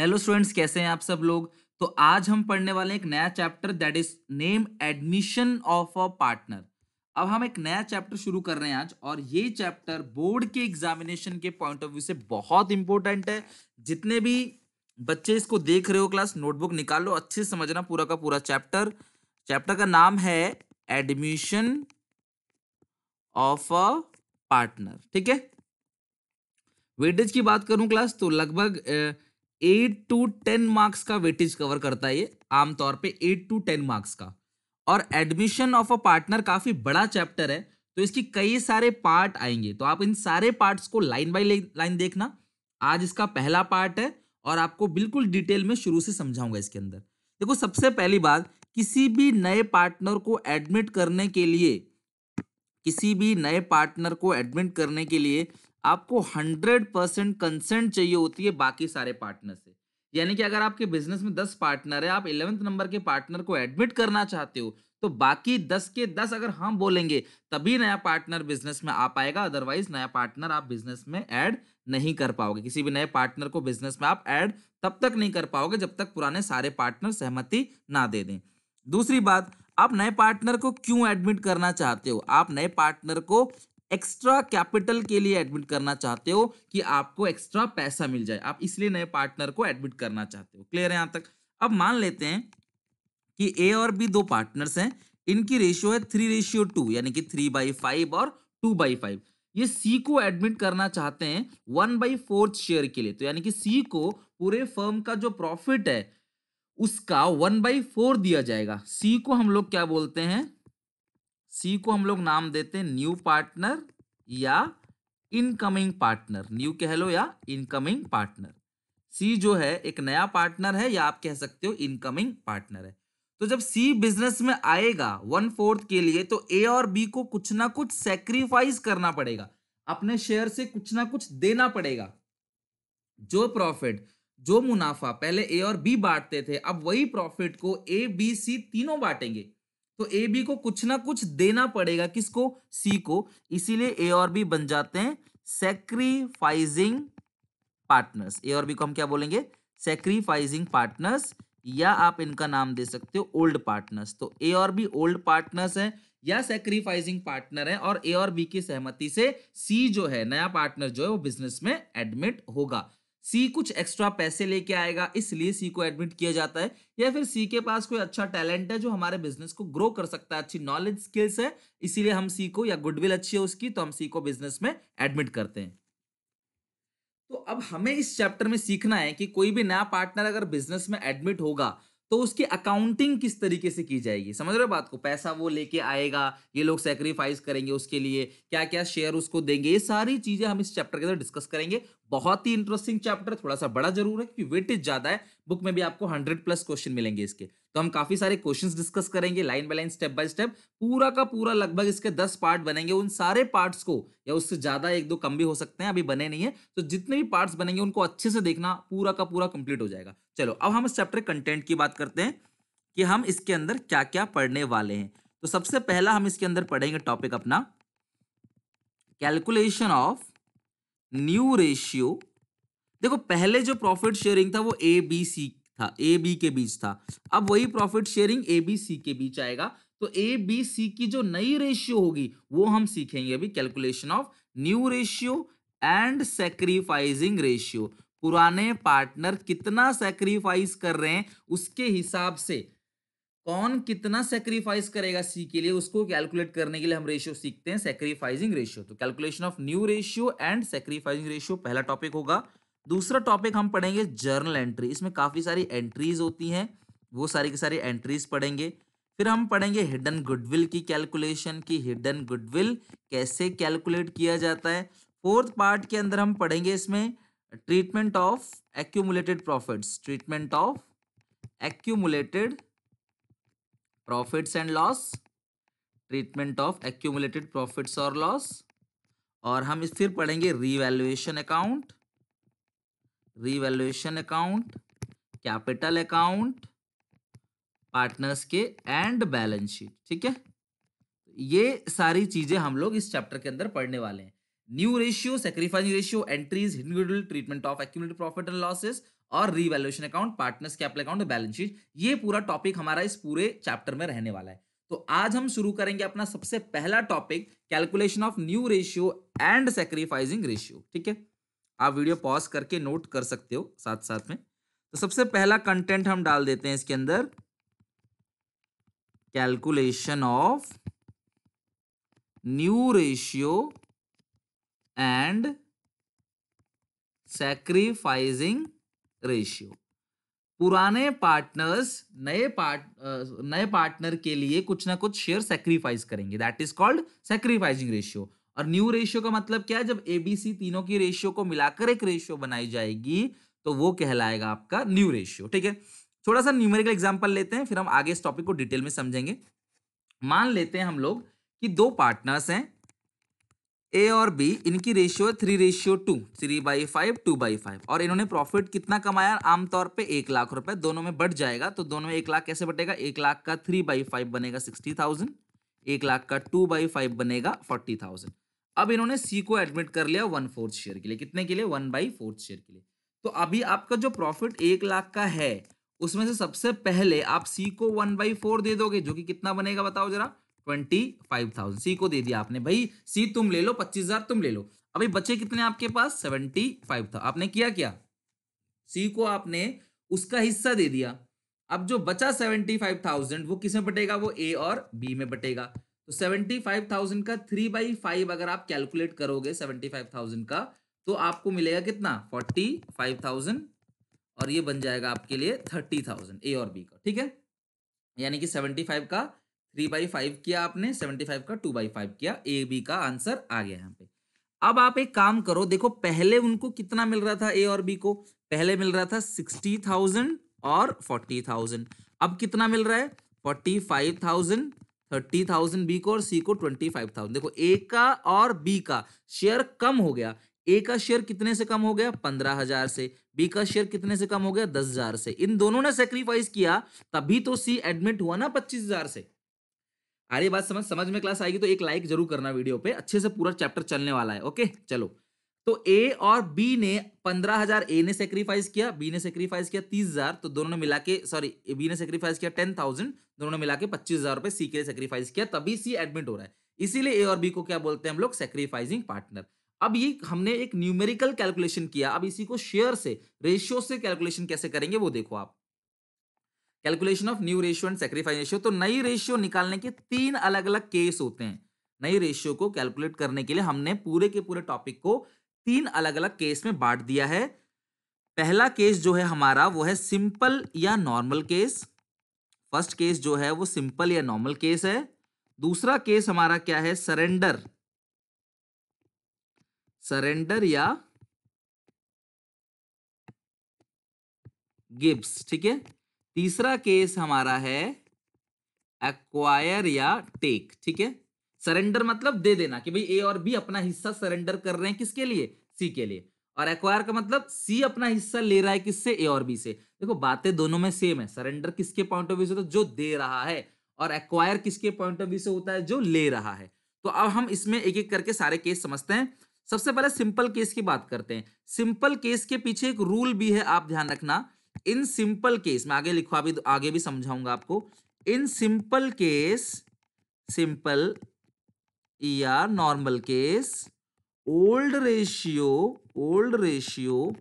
Hello students कैसे हैं आप सब लोग तो आज हम पढ़ने वाले हैं एक नया chapter that is name admission of a partner अब हम एक नया चैप्टर शुरू कर रहे हैं आज और ये चैप्टर बोर्ड के एग्जामिनेशन के पॉइंट ऑफ व्यू से बहुत इंपॉर्टेंट है जितने भी बच्चे इसको देख रहे हो क्लास नोटबुक निकालो अच्छे से समझना पूरा का पूरा चैप्टर चैप्टर का नाम है एडमिशन ऑफ अ पार्टनर ठीक है वेटेज की बात करूं क्लास तो लगभग एट टू टेन मार्क्स का वेटेज कवर करता है ये आमतौर पे एट टू टेन मार्क्स का और एडमिशन ऑफ अ पार्टनर काफ़ी बड़ा चैप्टर है तो इसकी कई सारे पार्ट आएंगे तो आप इन सारे पार्ट्स को लाइन बाय लाइन देखना आज इसका पहला पार्ट है और आपको बिल्कुल डिटेल में शुरू से समझाऊंगा इसके अंदर देखो सबसे पहली बात किसी भी नए पार्टनर को एडमिट करने के लिए किसी भी नए पार्टनर को एडमिट करने के लिए आपको हंड्रेड परसेंट कंसेंट चाहिए होती है बाकी सारे पार्टनर से यानी कि अगर आपके बिजनेस में दस पार्टनर है आप इलेवेंथ नंबर के पार्टनर को एडमिट करना चाहते हो तो बाकी दस के दस अगर हम हाँ बोलेंगे तभी नया पार्टनर बिजनेस में आ पाएगा अदरवाइज नया पार्टनर आप बिजनेस में ऐड नहीं कर पाओगे किसी भी नए पार्टनर को बिजनेस में आप ऐड तब तक नहीं कर पाओगे जब तक पुराने सारे पार्टनर सहमति ना दे दें दूसरी बात आप नए पार्टनर को क्यों एडमिट करना चाहते हो आप नए पार्टनर को एक्स्ट्रा कैपिटल के लिए एडमिट करना चाहते हो कि आपको एक्स्ट्रा पैसा मिल जाए आप इसलिए नए पार्टनर को एडमिट करना चाहते हो क्लियर है यहाँ तक अब मान लेते हैं कि ए और बी दो पार्टनर्स हैं इनकी रेशियो है थ्री रेशियो टू यानी कि थ्री बाई फाइव और टू बाई फाइव ये सी को एडमिट करना चाहते हैं वन बाई फोर्थ शेयर के लिए तो यानी कि सी को पूरे फर्म का जो प्रॉफिट है उसका वन बाई फोर दिया जाएगा सी को हम लोग क्या बोलते हैं सी को हम लोग नाम देते हैं न्यू पार्टनर या इनकमिंग पार्टनर न्यू कह लो या इनकमिंग पार्टनर सी जो है एक नया पार्टनर है या आप कह सकते हो इनकमिंग पार्टनर है तो जब सी बिजनेस में आएगा वन फोर्थ के लिए तो ए और बी को कुछ ना कुछ सेक्रीफाइस करना पड़ेगा अपने शेयर से कुछ ना कुछ देना पड़ेगा जो प्रॉफिट जो मुनाफा पहले ए और बी बांटते थे अब वही प्रॉफिट को ए बी सी तीनों बांटेंगे तो ए बी को कुछ ना कुछ देना पड़ेगा किसको सी को इसीलिए ए और बी बन जाते हैं सेक्रीफाइजिंग पार्टनर्स ए और बी को हम क्या बोलेंगे सेक्रीफाइजिंग पार्टनर्स या आप इनका नाम दे सकते हो ओल्ड पार्टनर्स तो ए और बी ओल्ड पार्टनर्स हैं या सेक्रीफाइजिंग पार्टनर है और ए और बी की सहमति से सी जो है नया पार्टनर जो है वो बिजनेस में एडमिट होगा सी कुछ एक्स्ट्रा पैसे लेके आएगा इसलिए सी को एडमिट किया जाता है या फिर सी के पास कोई अच्छा टैलेंट है जो हमारे बिजनेस को ग्रो कर सकता है अच्छी नॉलेज स्किल्स है इसीलिए हम सी को या गुडविल अच्छी है उसकी तो हम सी को बिजनेस में एडमिट करते हैं तो अब हमें इस चैप्टर में सीखना है कि कोई भी नया पार्टनर अगर बिजनेस में एडमिट होगा तो उसकी अकाउंटिंग किस तरीके से की जाएगी समझ रहे हो बात को पैसा वो लेके आएगा ये लोग सेक्रीफाइस करेंगे उसके लिए क्या क्या शेयर उसको देंगे ये सारी चीज़ें हम इस चैप्टर के अंदर डिस्कस करेंगे बहुत ही इंटरेस्टिंग चैप्टर थोड़ा सा बड़ा जरूर है क्योंकि वेटेज ज्यादा है बुक में भी आपको हंड्रेड प्लस क्वेश्चन मिलेंगे इसके तो हम काफी सारे क्वेश्चंस डिस्कस करेंगे line by line step by step पूरा का पूरा लगभग इसके दस पार्ट बनेंगे उन सारे पार्ट्स को या उससे ज्यादा एक दो कम भी हो सकते हैं अभी बने नहीं है तो जितने भी पार्ट बनेंगे उनको अच्छे से देखना पूरा का पूरा कंप्लीट हो जाएगा चलो अब हम इस चैप्टर कंटेंट की बात करते हैं कि हम इसके अंदर क्या क्या पढ़ने वाले हैं तो सबसे पहला हम इसके अंदर पढ़ेंगे टॉपिक अपना कैलकुलेशन ऑफ न्यू रेशियो देखो पहले जो प्रॉफिट शेयरिंग था वो ए बी सी था ए बी के बीच था अब वही profit sharing A B C के बीच आएगा तो ए बी सी की जो नई रेशियो होगी वो हम सीखेंगे अभी calculation of new ratio and sacrificing ratio पुराने पार्टनर कितना सेक्रीफाइस कर रहे हैं उसके हिसाब से कौन कितना सेक्रीफाइस करेगा सी के लिए उसको कैलकुलेट करने के लिए हम रेशियो सीखते हैं सेक्रीफाइजिंग रेशियो तो calculation of new ratio and sacrificing ratio पहला टॉपिक होगा दूसरा टॉपिक हम पढ़ेंगे जर्नल एंट्री इसमें काफ़ी सारी एंट्रीज होती हैं वो सारी की सारी एंट्रीज पढ़ेंगे फिर हम पढ़ेंगे हिडन गुडविल की कैलकुलेशन की हिडन गुडविल कैसे कैलकुलेट किया जाता है फोर्थ पार्ट के अंदर हम पढ़ेंगे इसमें treatment of accumulated profits treatment of accumulated profits and loss treatment of accumulated profits और लॉस और हम इस फिर पढ़ेंगे revaluation account revaluation account capital account partners के एंड बैलेंस शीट ठीक है ये सारी चीजें हम लोग इस चैप्टर के अंदर पढ़ने वाले हैं new ratio sacrifice ratio entries individual treatment of accumulated profit and losses और revaluation account partners capital account balance sheet ये पूरा टॉपिक हमारा इस पूरे चैप्टर में रहने वाला है तो आज हम शुरू करेंगे अपना सबसे पहला topic calculation of new ratio and sacrificing ratio ठीक है आप वीडियो पॉज करके नोट कर सकते हो साथ साथ में तो सबसे पहला कंटेंट हम डाल देते हैं इसके अंदर calculation of new ratio and sacrificing ratio पुराने पार्टनर्स नए पार्ट नए पार्टनर के लिए कुछ ना कुछ शेयर सेक्रीफाइस करेंगे that is called sacrificing ratio और न्यू रेशियो का मतलब क्या है जब एबीसी तीनों की रेशियो को मिलाकर एक रेशियो बनाई जाएगी तो वो कहलाएगा आपका न्यू रेशियो ठीक है थोड़ा सा न्यूमेरिकल एग्जाम्पल लेते हैं फिर हम आगे इस टॉपिक को डिटेल में समझेंगे मान लेते हैं हम लोग कि दो पार्टनर्स हैं ए और बी इनकी रेशियो है three ratio two three by five two by five और इन्होंने प्रॉफिट कितना कमाया आमतौर पे एक लाख रुपए दोनों में बढ़ जाएगा तो दोनों में एक लाख कैसे बटेगा एक लाख का थ्री बाई फाइव बनेगा सिक्सटी थाउजेंड एक लाख का टू बाई फाइव बनेगा फोर्टी थाउजेंड अब इन्होंने सी को एडमिट कर लिया वन फोर्थ शेयर के लिए कितने के लिए वन बाई फोर्थ शेयर के लिए तो अभी आपका जो प्रॉफिट एक लाख का है उसमें से सबसे पहले आप सी को वन बाई फोर दे दोगे जो कि कितना बनेगा बताओ जरा ट्वेंटी फाइव थाउजेंड सी को दे दिया आपने भाई सी तुम ले लो पच्चीस हजार तुम ले लो अभी बचे कितने आपके पास सेवेंटी फाइव था आपने किया क्या सी को आपने उसका हिस्सा दे दिया अब जो बचा सेवेंटी फाइव थाउजेंड वो किस में बटेगा वो ए और बी में बटेगा तो सेवेंटी फाइव थाउजेंड का थ्री बाई फाइव अगर आप कैलकुलेट करोगे सेवेंटी फाइव थाउजेंड का तो आपको मिलेगा कितना फोर्टी फाइव थाउजेंड और ये बन जाएगा आपके लिए थर्टी थाउजेंड ए और बी का ठीक है यानी कि सेवेंटी फाइव का थ्री बाई फाइव किया आपने सेवेंटी फाइव का टू बाई फाइव किया ए बी का आंसर आ गया यहाँ पे अब आप एक काम करो देखो पहले उनको कितना मिल रहा था ए और बी को पहले मिल रहा था सिक्सटी थाउजेंड और फोर्टी थाउजेंड अब कितना मिल रहा है forty five thousand thirty thousand B को और सी को ट्वेंटी फाइव थाउजेंड देखो ए का और बी का शेयर कम हो गया ए का शेयर कितने से कम हो गया पंद्रह हजार से बी का शेयर कितने से कम हो गया दस हजार से इन दोनों ने सेक्रीफाइस किया तभी तो सी एडमिट हुआ ना पच्चीस हजार से अरे बात समझ समझ में क्लास आएगी तो एक लाइक जरूर करना वीडियो पे अच्छे से पूरा चैप्टर चलने वाला है ओके चलो तो ए और बी ने पंद्रह हजार ए ने सेक्रीफाइस किया बी ने सेक्रीफाइस किया तीस हजार तो दोनों ने मिला के सॉरी बी ने सेक्रीफाइस किया टेन थाउजेंड दोनों ने मिला के पच्चीस हजार रुपए सी के सेक्रीफाइस किया तभी सी एडमिट हो रहा है इसीलिए ए और बी को क्या बोलते हैं हम लोग सेक्रीफाइसिंग पार्टनर अब ये हमने एक न्यूमेरिकल कैलकुलेशन किया अब इसी को शेयर से रेशियो से कैलकुलेशन कैसे करेंगे वो देखो आप calculation of new ratio and sacrifice ratio तो नई रेशियो निकालने के तीन अलग अलग केस होते हैं नई रेशियो को कैलकुलेट करने के लिए हमने पूरे के पूरे टॉपिक को तीन अलग अलग केस में बांट दिया है पहला केस जो है हमारा वो है सिंपल या नॉर्मल केस फर्स्ट केस जो है वो सिंपल या नॉर्मल केस है दूसरा केस हमारा क्या है सरेंडर सरेंडर या गिब्स ठीक है तीसरा केस हमारा है एक्वायर या टेक ठीक है सरेंडर मतलब दे देना कि भाई ए और बी अपना हिस्सा सरेंडर कर रहे हैं किसके लिए सी के लिए और एक्वायर का मतलब सी अपना हिस्सा ले रहा है किससे ए और बी से देखो बातें दोनों में सेम है सरेंडर किसके पॉइंट ऑफ व्यू से तो जो दे रहा है और एक्वायर किसके पॉइंट ऑफ व्यू से होता है जो ले रहा है तो अब हम इसमें एक एक करके सारे केस समझते हैं सबसे पहले सिंपल केस की बात करते हैं सिंपल केस के पीछे एक रूल भी है आप ध्यान रखना इन सिंपल केस मैं आगे लिखवा भी आगे भी समझाऊंगा आपको इन सिंपल केस सिंपल या normal case old ratio old ratio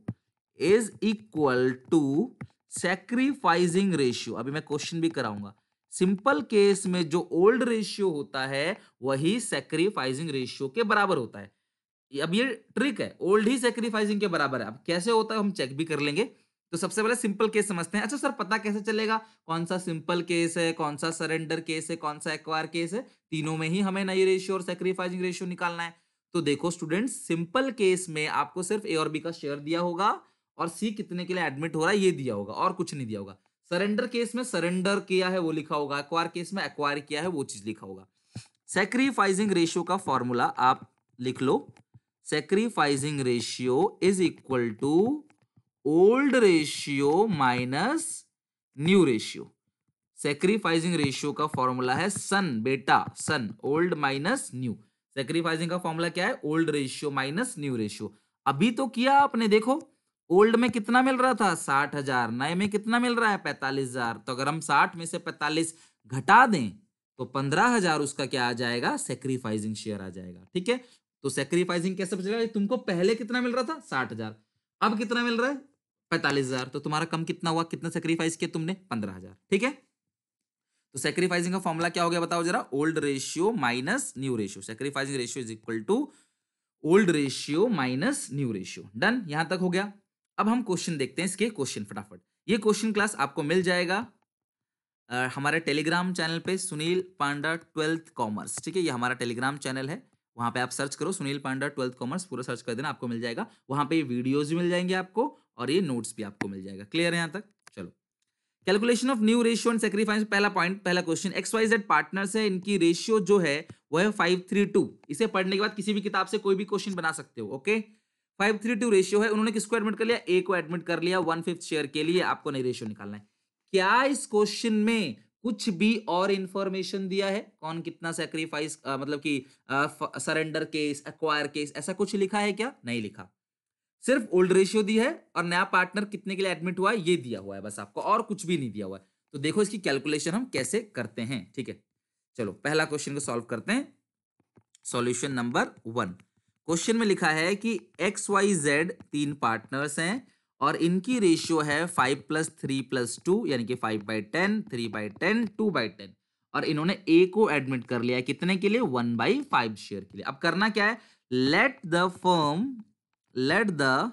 is equal to sacrificing ratio अभी मैं क्वेश्चन भी कराऊंगा सिंपल केस में जो ओल्ड रेशियो होता है वही सेक्रीफाइजिंग रेशियो के बराबर होता है अब ये ट्रिक है ओल्ड ही सेक्रीफाइजिंग के बराबर है अब कैसे होता है हम चेक भी कर लेंगे तो सबसे पहले सिंपल केस समझते हैं अच्छा सर पता कैसे चलेगा कौन सा सिंपल केस है कौन सा सरेंडर केस है कौन सा एक्वायर केस है तीनों में ही हमें नई रेशियो और सेक्रीफाइजिंग रेशियो निकालना है तो देखो स्टूडेंट सिंपल केस में आपको सिर्फ ए और बी का शेयर दिया होगा और सी कितने के लिए एडमिट हो रहा है ये दिया होगा और कुछ नहीं दिया होगा सरेंडर केस में सरेंडर किया है वो लिखा होगा एक्वायर केस में एक्वायर किया है वो चीज लिखा होगा सेक्रीफाइजिंग रेशियो का फॉर्मूला आप लिख लो sacrificing ratio is equal to old ratio minus new ratio sacrificing ratio का फॉर्मूला है सन बेटा सन ओल्ड माइनस न्यू सेक्रीफाइजिंग का फॉर्मूला क्या है old ratio minus new ratio अभी तो किया आपने देखो ओल्ड में कितना मिल रहा था साठ हजार नए में कितना मिल रहा है पैंतालीस हजार तो अगर हम साठ में से पैंतालीस घटा दें तो पंद्रह हजार उसका क्या आ जाएगा सेक्रीफाइजिंग शेयर आ जाएगा ठीक है तो सेक्रीफाइजिंग कैसे तुमको पहले कितना मिल रहा था साठ हजार अब कितना मिल रहा है पैंतालीस हजार तो तुम्हारा कम कितना हुआ कितना सेक्रीफाइस किया तुमने पंद्रह हजार ठीक है तो सेक्रीफाइसिंग का फॉर्मुला क्या हो गया बताओ जरा old ratio minus new ratio sacrificing ratio is equal to old ratio minus new ratio done यहां तक हो गया अब हम क्वेश्चन देखते हैं इसके क्वेश्चन फटाफट ये क्वेश्चन क्लास आपको मिल जाएगा आ, हमारे टेलीग्राम चैनल पे सुनील पांडा ट्वेल्थ कॉमर्स ठीक है ये हमारा टेलीग्राम चैनल है वहां पे आप सर्च करो सुनील पांडा ट्वेल्थ कॉमर्स पूरा सर्च कर देना आपको मिल जाएगा वहां पे ये वीडियोज भी मिल जाएंगे आपको और ये नोट्स भी आपको मिल जाएगा क्लियर है यहाँ तक चलो calculation of new ratio and sacrifice पहला पॉइंट पहला question X Y Z partners है इनकी रेशियो जो है वो है फाइव थ्री टू इसे पढ़ने के बाद किसी भी किताब से कोई भी क्वेश्चन बना सकते हो okay five three two ratio है उन्होंने किसको एडमिट कर लिया ए को एडमिट कर लिया वन फिफ्थ शेयर के लिए आपको नहीं रेशियो निकालना है क्या इस क्वेश्चन में कुछ भी और इन्फॉर्मेशन दिया है कौन कितना सेक्रीफाइस मतलब कि सरेंडर केस एक्वायर केस ऐसा कुछ लिखा है क्या नहीं लिखा सिर्फ ओल्ड रेशियो दी है और नया पार्टनर कितने के लिए एडमिट हुआ है ये दिया हुआ है बस आपको और कुछ भी नहीं दिया हुआ है तो देखो इसकी कैलकुलेशन हम कैसे करते हैं ठीक है चलो पहला क्वेश्चन को सॉल्व करते हैं सॉल्यूशन नंबर वन क्वेश्चन में लिखा है कि एक्स वाई जेड तीन पार्टनर्स हैं और इनकी रेशियो है five plus three plus two यानी कि five by ten three by ten two by ten और इन्होंने ए को एडमिट कर लिया है कितने के लिए वन बाई फाइव शेयर के लिए अब करना क्या है let the firm let the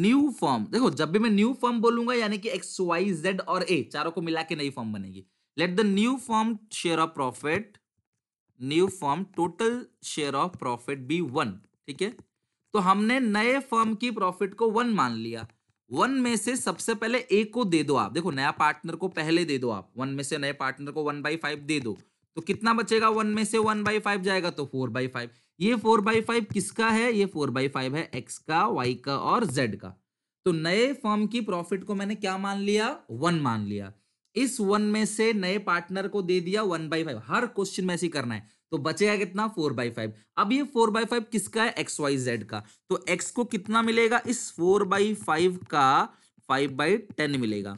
new form देखो जब भी मैं न्यू फॉर्म बोलूंगा यानी कि एक्स वाई जेड और ए चारों को मिला के नई फॉर्म बनेगी let the new form share of profit new form total share of profit B one ठीक है तो हमने नए फॉर्म की प्रॉफिट को वन मान लिया वन में से सबसे पहले ए को दे दो आप देखो नया पार्टनर को पहले दे दो आप वन में से नए पार्टनर को वन बाई फाइव दे दो तो कितना बचेगा वन में से वन बाई फाइव जाएगा तो फोर बाई फाइव ये फोर बाई फाइव किसका है ये फोर बाई फाइव है एक्स का वाई का और जेड का तो नए फॉर्म की प्रॉफिट को मैंने क्या मान लिया वन मान लिया इस वन में से नए पार्टनर को दे दिया वन बाई फाइव हर क्वेश्चन में ऐसे करना है तो बचेगा कितना फोर बाई फाइव अब ये फोर बाई फाइव किसका है एक्स वाई जेड का तो एक्स को कितना मिलेगा इस फोर बाई फाइव का फाइव बाई टेन मिलेगा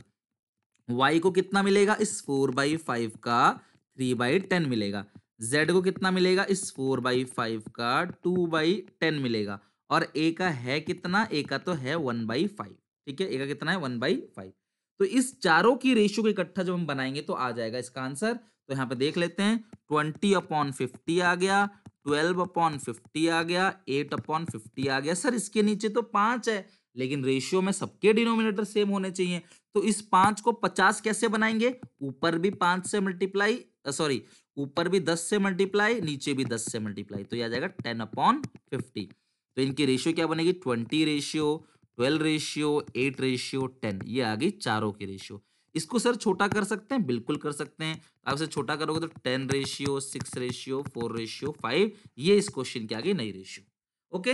वाई को कितना मिलेगा इस फोर बाई फाइव का थ्री बाई टेन मिलेगा z को कितना मिलेगा इस फोर बाई फाइव का टू बाई टेन मिलेगा और a का है कितना a का तो है वन बाई फाइव ठीक है a का कितना है वन बाई फाइव तो इस चारों की रेशियो को इकट्ठा जब हम बनाएंगे तो आ जाएगा इसका आंसर तो यहाँ पे देख लेते हैं ट्वेंटी अपॉन फिफ्टी आ गया ट्वेल्व अपॉन फिफ्टी आ गया एट अपॉन फिफ्टी आ गया सर इसके नीचे तो पांच है लेकिन रेशियो में सबके डिनोमिनेटर सेम होने चाहिए तो इस पांच को पचास कैसे बनाएंगे ऊपर भी पांच से मल्टीप्लाई सॉरी ऊपर भी दस से मल्टीप्लाई नीचे भी दस से मल्टीप्लाई तो यह आ जाएगा टेन अपॉन फिफ्टी तो इनकी रेशियो क्या बनेगी twenty ratio twelve ratio eight ratio ten ये आ गई चारों की रेशियो इसको सर छोटा कर सकते हैं बिल्कुल कर सकते हैं आप इसे छोटा करोगे तो ten ratio six ratio four ratio five ये इस क्वेश्चन की आगे नई रेशियो ओके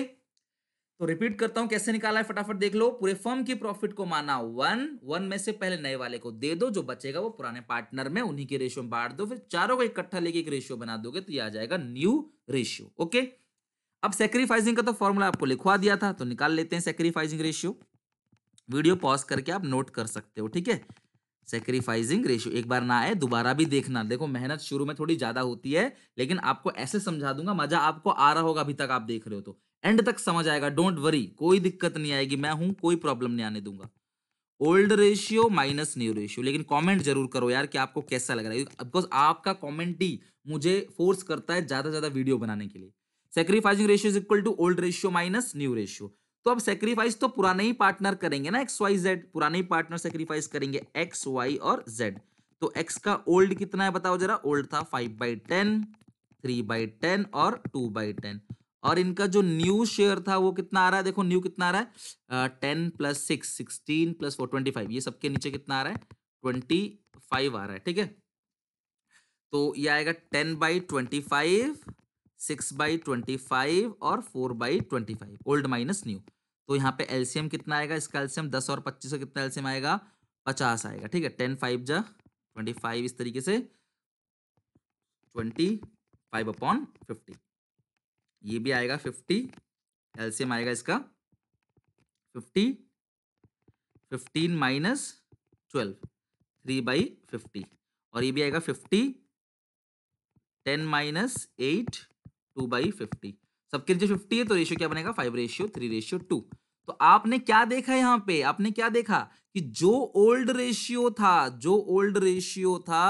तो रिपीट करता हूं कैसे निकाला है फटाफट देख लो पूरे फर्म की प्रॉफिट को माना वन वन में से पहले नए वाले को दे दो जो बचेगा वो पुराने पार्टनर में उन्हीं के रेशियो में बांट दो फिर चारों को इकट्ठा लेके एक रेशियो बना दोगे तो ये आ जाएगा न्यू रेशियो ओके अब सेक्रीफाइसिंग का तो फॉर्मूला आपको लिखवा दिया था तो निकाल लेते हैं सेक्रीफाइसिंग रेशियो वीडियो पॉज करके आप नोट कर सकते हो ठीक है सेक्रीफाइजिंग रेशियो एक बार ना आए दोबारा भी देखना देखो मेहनत शुरू में थोड़ी ज्यादा होती है लेकिन आपको ऐसे समझा दूंगा मजा आपको आ रहा होगा अभी तक आप देख रहे हो तो एंड तक समझ आएगा डोंट वरी कोई दिक्कत नहीं आएगी मैं हूं कोई प्रॉब्लम नहीं आने दूंगा old ratio minus new ratio लेकिन कमेंट जरूर करो यार कि आपको कैसा लग रहा है बिकॉज आपका कमेंट ही मुझे फोर्स करता है ज़्यादा ज़्यादा वीडियो बनाने के लिए sacrificing ratio is equal to old ratio minus new ratio तो अब सेक्रीफाइस तो पुराने ही पार्टनर करेंगे ना एक्स वाई जेड पुराने ही पार्टनर सेक्रीफाइस करेंगे एक्स वाई और जेड तो एक्स का ओल्ड कितना है बताओ जरा ओल्ड था five by ten three by ten और टू बाई टेन और इनका जो न्यू शेयर था वो कितना आ रहा है देखो न्यू कितना आ रहा है ten plus six sixteen plus four twenty five ये सबके नीचे कितना आ रहा है ट्वेंटी फाइव आ रहा है ठीक है तो ये आएगा ten by twenty five six by twenty five और four by twenty five old minus new तो यहाँ पे एलसीएम कितना आएगा इसका एलसीएम दस और पच्चीस का कितना एलसीएम आएगा पचास आएगा ठीक है टेन फाइव जा ट्वेंटी फाइव इस तरीके से ट्वेंटी फाइव अपॉन फिफ्टी ये भी आएगा फिफ्टी एल्सियम आएगा इसका fifty fifteen minus twelve three by fifty और ये भी आएगा fifty ten minus eight two by fifty सबके जो फिफ्टी है तो रेशियो क्या बनेगा five ratio three ratio two तो आपने क्या देखा यहाँ पे आपने क्या देखा कि जो ओल्ड रेशियो था जो ओल्ड रेशियो था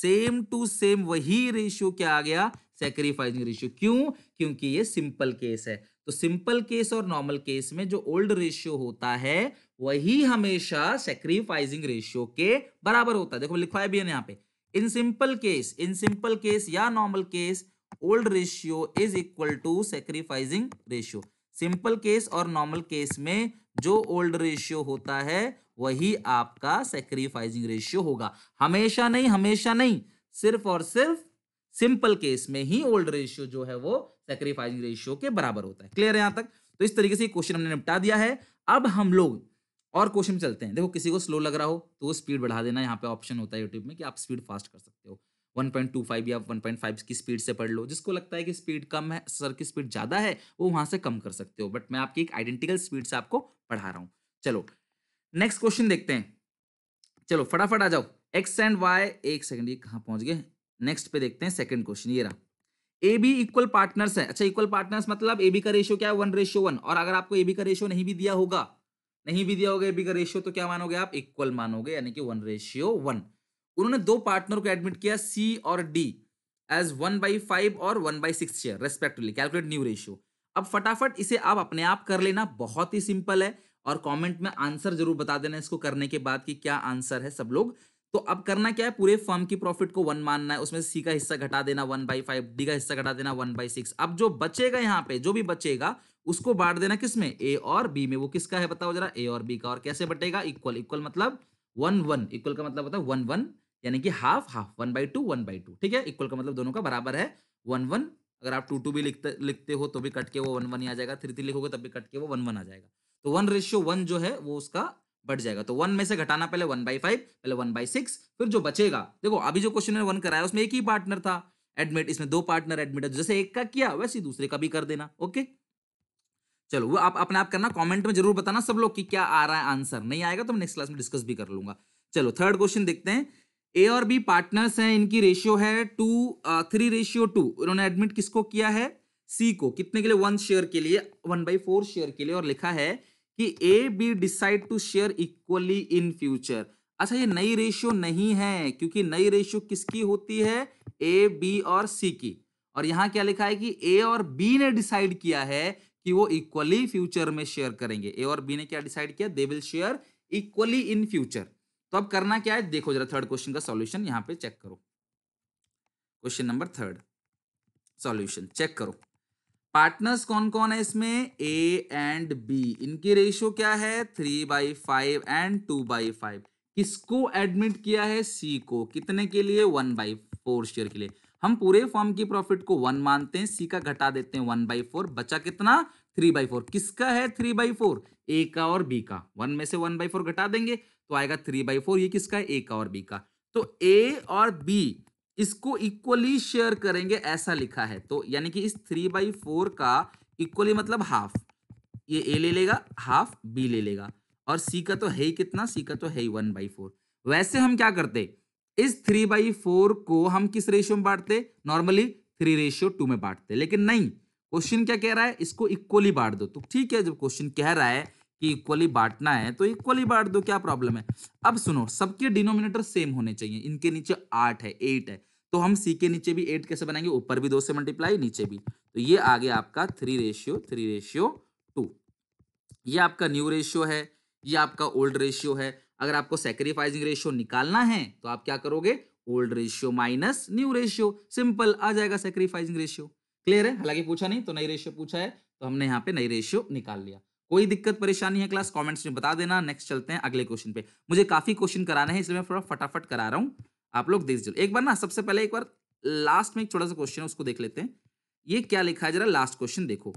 सेम टू सेम वही रेशियो क्या आ गया सेक्रीफाइसिंग रेशियो क्यों क्योंकि ये सिंपल केस है तो सिंपल केस और नॉर्मल केस में जो ओल्ड रेशियो होता है वही हमेशा सेक्रीफाइसिंग रेशियो के बराबर होता है देखो लिखवाया भी है यहाँ पे in simple case in simple case या normal case old ratio is equal to sacrificing ratio simple case और नॉर्मल केस में जो ओल्ड रेशियो होता है वही आपका सेक्रीफाइसिंग रेशियो होगा हमेशा नहीं हमेशा नहीं सिर्फ और सिर्फ सिंपल केस में ही ओल्ड रेशियो जो है वो सेक्रीफाइसिंग रेशियो के बराबर होता है क्लियर है यहाँ तक तो इस तरीके से क्वेश्चन हमने निपटा दिया है अब हम लोग और क्वेश्चन चलते हैं देखो किसी को स्लो लग रहा हो तो वो स्पीड बढ़ा देना यहाँ पे ऑप्शन होता है यूट्यूब में कि आप स्पीड फास्ट कर सकते हो 1.25 या 1.5 की स्पीड से पढ़ लो जिसको लगता है कि स्पीड कम है सर की स्पीड ज़्यादा है वो वहां से कम कर सकते हो बट मैं आपकी एक आइडेंटिकल स्पीड से आपको पढ़ा रहा हूँ चलो नेक्स्ट क्वेश्चन देखते हैं चलो फटाफट आ जाओ एक्स एंड वाई एक सेकेंड ये कहाँ पहुंच गए नेक्स्ट पे देखते हैं सेकंड क्वेश्चन ये रहा ए बी इक्वल पार्टनर्स है अच्छा इक्वल पार्टनर्स मतलब ए बी का रेशियो क्या है वन रेशियो वन और अगर आपको ए बी का रेशियो नहीं भी दिया होगा नहीं भी दिया होगा ए बी का रेशियो तो क्या मानोगे आप इक्वल मानोगे यानी कि वन रेशियो वन उन्होंने दो पार्टनर को एडमिट किया सी और D as one by five और one by six share respectively calculate new ratio अब फटाफट इसे आप अपने आप कर लेना बहुत ही सिंपल है और कमेंट में आंसर जरूर बता देना इसको करने के बाद कि क्या आंसर है सब लोग तो अब करना क्या है पूरे फर्म की प्रॉफिट को वन मानना है उसमें सी का हिस्सा घटा देना वन बाई फाइव डी का हिस्सा घटा देना वन बाई सिक्स अब जो बचेगा यहाँ पे जो भी बचेगा उसको बांट देना किसमें ए और बी में वो किसका है बताओ जरा ए और बी का और कैसे बटेगा इक्वल इक्वल मतलब वन वन इक्वल का मतलब होता है वन वन यानी कि half half one by two one by two ठीक है इक्वल का मतलब दोनों का बराबर है वन वन अगर आप टू टू भी लिखते लिखते हो तो भी कट के वो वन वन ही आ जाएगा थ्री थ्री लिखोगे तब भी कट के वो वन वन आ जाएगा तो वन रेशियो वन जो है वो उसका बढ़ जाएगा तो वन में से घटाना पहले वन बाई फाइव पहले वन बाई सिक्स फिर जो बचेगा देखो अभी जो क्वेश्चन वन कराया उसमें एक ही पार्टनर था एडमिट इसमें दो पार्टनर एडमिट तो जैसे एक का किया वैसे ही दूसरे का भी कर देना ओके चलो वो आप अपने आप करना कमेंट में जरूर बताना सब लोग कि क्या आ रहा है आंसर नहीं आएगा तो मैं नेक्स्ट क्लास में डिस्कस भी कर लूंगा चलो थर्ड क्वेश्चन देखते हैं ए और बी पार्टनर्स हैं इनकी रेशियो है टू थ्री रेशियो टू इन्होंने एडमिट किसको किया है सी को कितने के लिए वन शेयर के लिए वन बाई फोर शेयर के लिए और लिखा है कि A B decide to share equally in future अच्छा ये नई रेशियो नहीं है क्योंकि नई रेशियो किसकी होती है ए बी और सी की और यहाँ क्या लिखा है कि ए और बी ने डिसाइड किया है कि वो इक्वली फ्यूचर में शेयर करेंगे ए और बी ने क्या डिसाइड किया they will share equally in future तो अब करना क्या है देखो जरा थर्ड क्वेश्चन का सॉल्यूशन यहां पे चेक करो question number third solution check करो पार्टनर्स कौन कौन है इसमें ए एंड बी इनकी रेशियो क्या है three by five and two by five किसको एडमिट किया है सी को कितने के लिए वन बाई फोर शेयर के लिए हम पूरे फॉर्म की प्रॉफिट को वन मानते हैं सी का घटा देते हैं वन बाई फोर बचा कितना थ्री बाई फोर किसका है थ्री बाई फोर ए का और बी का वन में से वन बाई फोर घटा देंगे तो आएगा थ्री बाई फोर ये किसका है ए का और बी का तो ए और बी इसको इक्वली शेयर करेंगे ऐसा लिखा है तो यानी कि इस थ्री बाई फोर का इक्वली मतलब हाफ ये ए ले लेगा हाफ बी ले लेगा और सी का तो है ही कितना सी का तो है ही वन बाई फोर वैसे हम क्या करते इस थ्री बाई फोर को हम किस रेशियो में बांटते नॉर्मली थ्री रेशियो टू में बांटते लेकिन नहीं क्वेश्चन क्या कह रहा है इसको इक्वली बांट दो तो ठीक है जब क्वेश्चन कह रहा है कि इक्वली बांटना है तो इक्वली बांट दो क्या प्रॉब्लम है अब सुनो सबके डिनोमिनेटर सेम होने चाहिए इनके नीचे आठ है एट है तो हम सी के नीचे भी एट कैसे बनाएंगे ऊपर भी दो से मल्टीप्लाई नीचे भी तो ये आ गया आपका three ratio three ratio two ये आपका न्यू रेशियो है ये आपका ओल्ड रेशियो है अगर आपको सेक्रीफाइसिंग रेशियो निकालना है तो आप क्या करोगे old ratio minus new ratio simple आ जाएगा सेक्रीफाइसिंग रेशियो क्लियर है हालांकि पूछा नहीं तो नई रेशियो पूछा है तो हमने यहाँ पे नई रेशियो निकाल लिया कोई दिक्कत परेशानी है क्लास कमेंट्स में बता देना नेक्स्ट चलते हैं अगले क्वेश्चन पे मुझे काफी क्वेश्चन कराना है इसलिए मैं थोड़ा फटाफट करा रहा हूँ आप लोग देख एक बार ना सबसे पहले एक बार लास्ट में एक छोटा सा क्वेश्चन है उसको देख लेते हैं ये क्या लिखा है जरा लास्ट क्वेश्चन देखो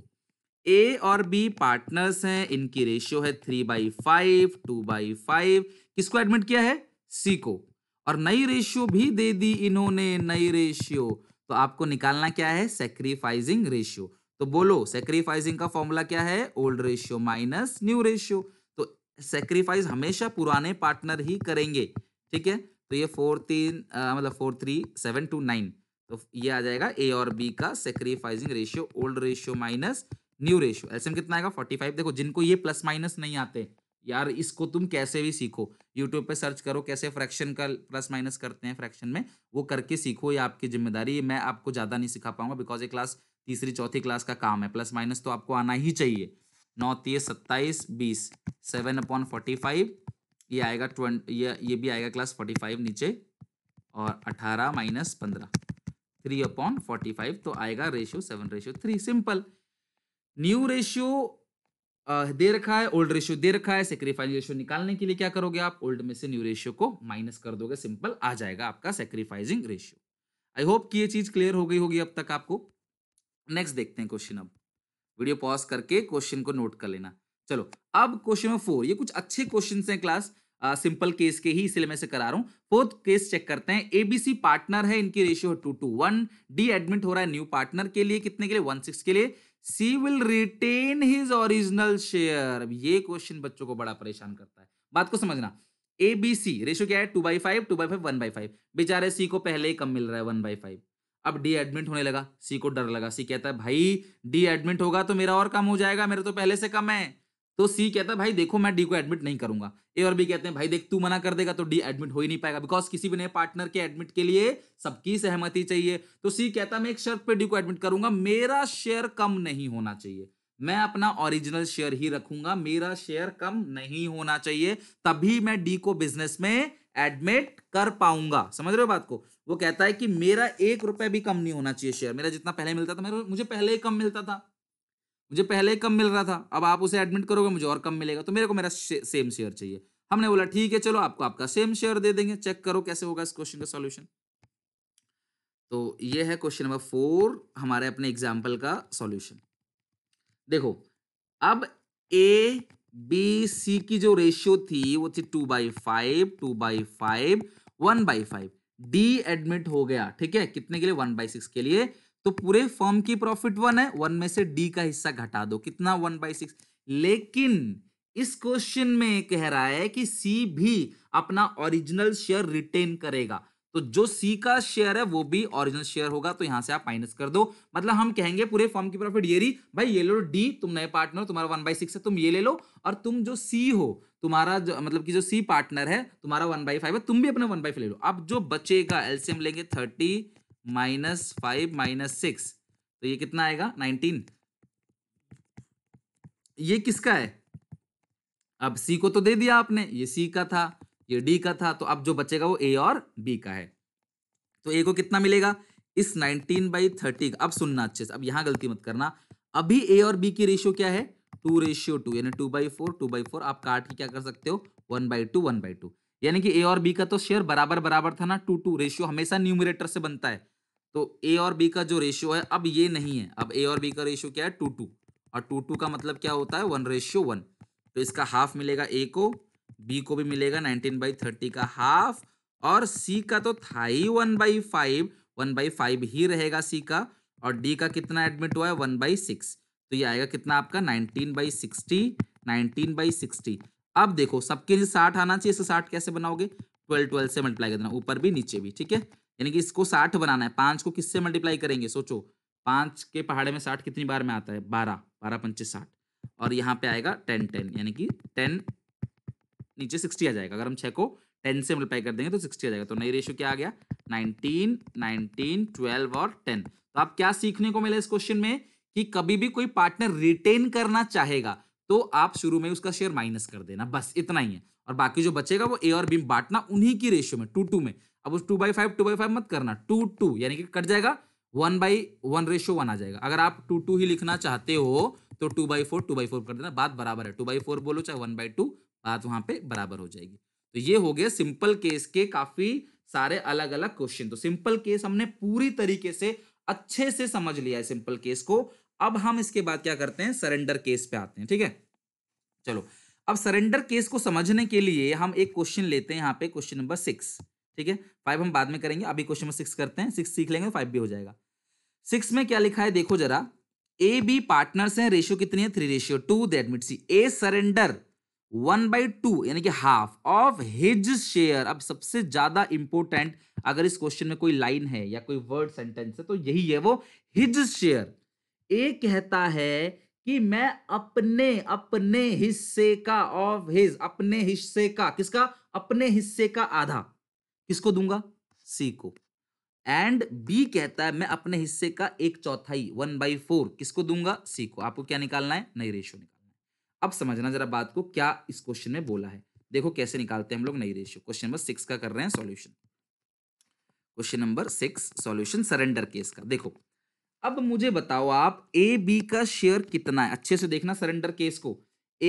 ए और बी पार्टनर्स हैं इनकी रेशियो है three by five two by five किसको एडमिट किया है सी को और नई रेशियो भी दे दी इन्होंने नई रेशियो तो आपको निकालना क्या है सेक्रीफाइजिंग रेशियो तो बोलो सेक्रीफाइसिंग का फॉर्मूला क्या है old ratio minus new ratio तो सेक्रीफाइस हमेशा पुराने पार्टनर ही करेंगे ठीक है तो ये फोर तीन मतलब four three seven two nine तो ये आ जाएगा ए और बी का sacrificing ratio old ratio minus new ratio LCM कितना आएगा फोर्टी फाइव देखो जिनको ये प्लस माइनस नहीं आते यार इसको तुम कैसे भी सीखो यूट्यूब पे सर्च करो कैसे फ्रैक्शन का प्लस माइनस करते हैं फ्रैक्शन में वो करके सीखो ये आपकी जिम्मेदारी मैं आपको ज़्यादा नहीं सिखा पाऊंगा बिकॉज ये क्लास तीसरी चौथी क्लास का काम है प्लस माइनस तो आपको आना ही चाहिए नौ तीस सत्ताईस बीस सेवन अपॉन फोर्टी फाइव ये आएगा ट्वेंट ये ये भी आएगा क्लास फोर्टी फाइव नीचे और अठारह माइनस पंद्रह थ्री अपॉन फोर्टी फाइव तो आएगा ratio seven ratio three simple new ratio दे रखा है ओल्ड रेशियो दे रखा है सेक्रीफाइस रेशियो निकालने के लिए क्या करोगे आप ओल्ड में से न्यू रेशियो को माइनस कर दोगे सिंपल आ जाएगा आपका सेक्रीफाइजिंग रेशियो आई होप कि ये चीज क्लियर हो गई होगी अब तक आपको नेक्स्ट देखते हैं क्वेश्चन अब वीडियो पॉज करके क्वेश्चन को नोट कर लेना चलो अब क्वेश्चन फोर ये कुछ अच्छे क्वेश्चन हैं क्लास सिंपल केस के ही इसलिए मैं से करा रहा हूँ फोर्थ केस चेक करते हैं एबीसी पार्टनर है इनकी ratio two two one D admit हो रहा है न्यू पार्टनर के लिए कितने के लिए वन सिक्स के लिए C will retain his original share ये क्वेश्चन बच्चों को बड़ा परेशान करता है बात को समझना एबीसी रेशियो क्या है two by five two by five one by five बेचारे सी को पहले ही कम मिल रहा है वन बाई फाइव अब डी एडमिट होने लगा सी को डर लगा सी कहता है भाई डी एडमिट होगा तो मेरा और कम हो जाएगा मेरा तो पहले से कम है तो सी कहता है भाई देखो मैं डी को एडमिट नहीं करूंगा ए और बी कहते हैं भाई देख तू मना कर देगा तो डी एडमिट हो ही नहीं पाएगा बिकॉज किसी भी नए पार्टनर के एडमिट के लिए सबकी सहमति चाहिए तो सी कहता है मैं एक शर्त पे डी को एडमिट करूंगा मेरा शेयर कम नहीं होना चाहिए मैं अपना ओरिजिनल शेयर ही रखूंगा मेरा शेयर कम नहीं होना चाहिए तभी मैं डी को बिजनेस में एडमिट कर पाऊंगा समझ रहे हो बात को वो कहता है कि मेरा एक रुपए भी कम नहीं होना चाहिए शेयर मेरा जितना पहले मिलता था मेरा मुझे पहले ही कम मिलता था मुझे पहले ही कम मिल रहा था अब आप उसे एडमिट करोगे मुझे और कम मिलेगा तो मेरे को मेरा शे, सेम शेयर चाहिए हमने बोला ठीक है चलो आपको आपका सेम शेयर दे देंगे चेक करो कैसे होगा इस क्वेश्चन का सोल्यूशन तो ये है क्वेश्चन नंबर फोर हमारे अपने एग्जाम्पल का सोल्यूशन देखो अब ए बी सी की जो रेशियो थी वो थी two by five two by five one by five D admit हो गया ठीक है कितने के लिए वन बाई सिक्स के लिए तो पूरे फॉर्म की प्रॉफिट वन है वन में से डी का हिस्सा घटा दो कितना वन बाई सिक्स लेकिन इस क्वेश्चन में कह रहा है कि सी भी अपना ओरिजिनल शेयर रिटेन करेगा तो जो सी का शेयर है वो भी ओरिजिनल शेयर होगा तो यहां से आप माइनस कर दो मतलब हम कहेंगे पूरे फॉर्म की प्रॉफिट ये रही भाई ये लो डी तुम नए पार्टनर हो तुम्हारा वन बाई सिक्स है तुम ये ले लो और तुम जो सी हो तुम्हारा जो मतलब कि जो सी पार्टनर है तुम्हारा वन बाई फाइव है तुम भी अपना वन बाई फाइव ले लो अब जो बचेगा एलसीएम लेंगे thirty minus five minus six तो ये कितना आएगा नाइनटीन ये किसका है अब सी को तो दे दिया आपने ये सी का था ये डी का था तो अब जो बचेगा वो ए और बी का है तो ए को कितना मिलेगा इस 19 बाई थर्टी अब सुनना अच्छे से अब यहां गलती मत करना अभी ए और बी की रेशियो क्या है टू रेशियो टू यानी two by four two by four आप काट के क्या कर सकते हो one by two one by two यानी कि ए और बी का तो शेयर बराबर बराबर था ना टू टू रेशियो हमेशा न्यूमिनेटर से बनता है तो ए और बी का जो रेशियो है अब ये नहीं है अब ए और बी का रेशियो क्या है टू टू और टू टू का मतलब क्या होता है वन रेशियो वन तो इसका हाफ मिलेगा ए को बी को भी मिलेगा नाइनटीन बाई थर्टी का हाफ और सी का तो था ही one by five one by five ही रहेगा सी का और डी का कितना एडमिट हुआ है वन बाई सिक्स तो ये आएगा कितना आपका nineteen by sixty nineteen by sixty अब देखो सबके लिए साठ आना चाहिए इसे साठ कैसे बनाओगे ट्वेल्व ट्वेल्व से मल्टीप्लाई कर देना ऊपर भी नीचे भी ठीक है यानी कि इसको साठ बनाना है पाँच को किससे मल्टीप्लाई करेंगे सोचो पाँच के पहाड़े में साठ कितनी बार में आता है बारह बारह पंचे साठ और यहाँ पे आएगा टेन टेन यानी कि टेन नीचे सिक्सटी आ जाएगा अगर हम छः को टेन से मल्टीप्लाई कर देंगे तो सिक्सटी आ जाएगा तो नई रेशियो क्या आ गया नाइनटीन नाइनटीन ट्वेल्व और टेन तो आप क्या सीखने को मिला इस क्वेश्चन में कि कभी भी कोई पार्टनर रिटेन करना चाहेगा तो आप शुरू में उसका शेयर माइनस कर देना बस इतना ही है और बाकी जो बचेगा वो ए और बी बांटना उन्हीं की रेशियो में टू टू में अब उस two by five two by five मत करना टू टू यानी कि कट जाएगा one by one ratio one आ जाएगा अगर आप टू टू ही लिखना चाहते हो तो two by four two by four कर देना बात बराबर है टू बाई फोर बोलो चाहे वन बाई टू बात वहां पे बराबर हो जाएगी तो ये हो गया सिंपल केस के काफी सारे अलग अलग क्वेश्चन तो सिंपल केस हमने पूरी तरीके से अच्छे से समझ लिया है सिंपल केस को अब हम इसके बाद क्या करते हैं सरेंडर केस पे आते हैं ठीक है चलो अब सरेंडर केस को समझने के लिए हम एक क्वेश्चन लेते हैं यहाँ पे क्वेश्चन नंबर सिक्स ठीक है फाइव हम बाद में करेंगे अभी क्वेश्चन नंबर सिक्स करते हैं सिक्स सीख लेंगे फाइव भी हो जाएगा सिक्स में क्या लिखा है देखो जरा ए बी पार्टनर्स हैं रेशियो कितनी है three ratio two that C a surrender one by two यानी कि हाफ ऑफ हिज शेयर अब सबसे ज्यादा इंपॉर्टेंट अगर इस क्वेश्चन में कोई लाइन है या कोई वर्ड सेंटेंस है तो यही है वो हिज शेयर ए कहता है कि मैं अपने अपने हिस्से का ऑफ हिज अपने हिस्से का किसका अपने हिस्से का आधा किसको दूंगा सी को एंड बी कहता है मैं अपने हिस्से का एक चौथाई वन बाई फोर किसको दूंगा सी को आपको क्या निकालना है नई रेशो निकाल अब समझना जरा बात को क्या इस क्वेश्चन में बोला है देखो कैसे निकालते हैं हम लोग नई रेशियो क्वेश्चन नंबर सिक्स का कर रहे हैं solution question number six solution surrender case का देखो अब मुझे बताओ आप ए बी का शेयर कितना है अच्छे से देखना सरेंडर केस को